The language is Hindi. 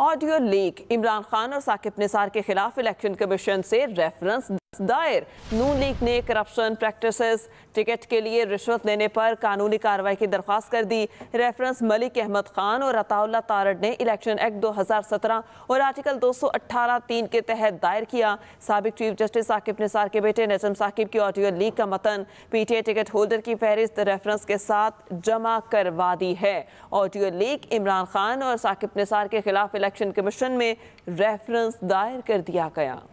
ऑडियो लीक इमरान खान और साकिब निसार के खिलाफ इलेक्शन कमीशन से रेफरेंस दायर नून लीग ने करप्शन प्रैक्टिसेस टिकट के लिए रिश्वत लेने पर कानूनी कार्रवाई की दरख्वास्त कर दी रेफरेंस मलिक अहमद खान और अताउल्ला तारड ने इलेक्शन एक्ट 2017 और आर्टिकल 218 तीन के तहत दायर किया सबक चीफ जस्टिस साकिब निसार के बेटे नजम साकिब की ऑडियो लीग का मतन पीटीए टिकट होल्डर की फहरिस्त रेफरेंस के साथ जमा करवा दी है ऑडियो लीग इमरान खान और साकिब निसार के खिलाफ इलेक्शन कमीशन में रेफरेंस दायर कर दिया गया